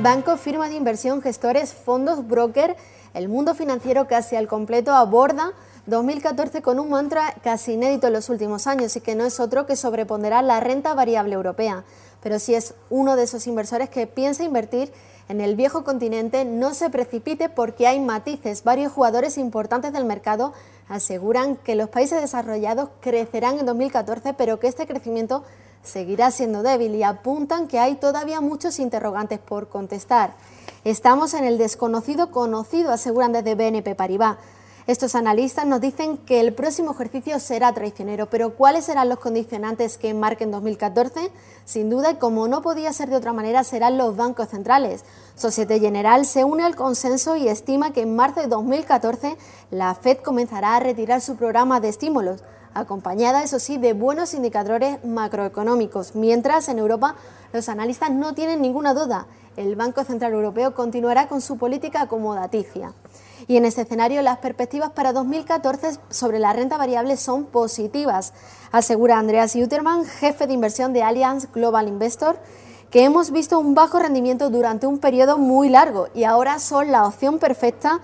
Banco, firma de inversión, gestores, fondos, broker, el mundo financiero casi al completo aborda 2014 con un mantra casi inédito en los últimos años y que no es otro que sobreponderar la renta variable europea pero si es uno de esos inversores que piensa invertir en el viejo continente, no se precipite porque hay matices. Varios jugadores importantes del mercado aseguran que los países desarrollados crecerán en 2014, pero que este crecimiento seguirá siendo débil y apuntan que hay todavía muchos interrogantes por contestar. Estamos en el desconocido conocido, aseguran desde BNP Paribas. Estos analistas nos dicen que el próximo ejercicio será traicionero, pero ¿cuáles serán los condicionantes que marquen 2014? Sin duda, como no podía ser de otra manera, serán los bancos centrales. Societe General se une al consenso y estima que en marzo de 2014 la Fed comenzará a retirar su programa de estímulos acompañada, eso sí, de buenos indicadores macroeconómicos. Mientras en Europa los analistas no tienen ninguna duda, el Banco Central Europeo continuará con su política acomodaticia. Y en este escenario las perspectivas para 2014 sobre la renta variable son positivas, asegura Andreas Uterman, jefe de inversión de Allianz Global Investor, que hemos visto un bajo rendimiento durante un periodo muy largo y ahora son la opción perfecta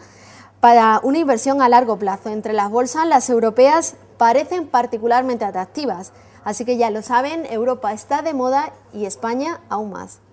para una inversión a largo plazo. Entre las bolsas, las europeas parecen particularmente atractivas. Así que ya lo saben, Europa está de moda y España aún más.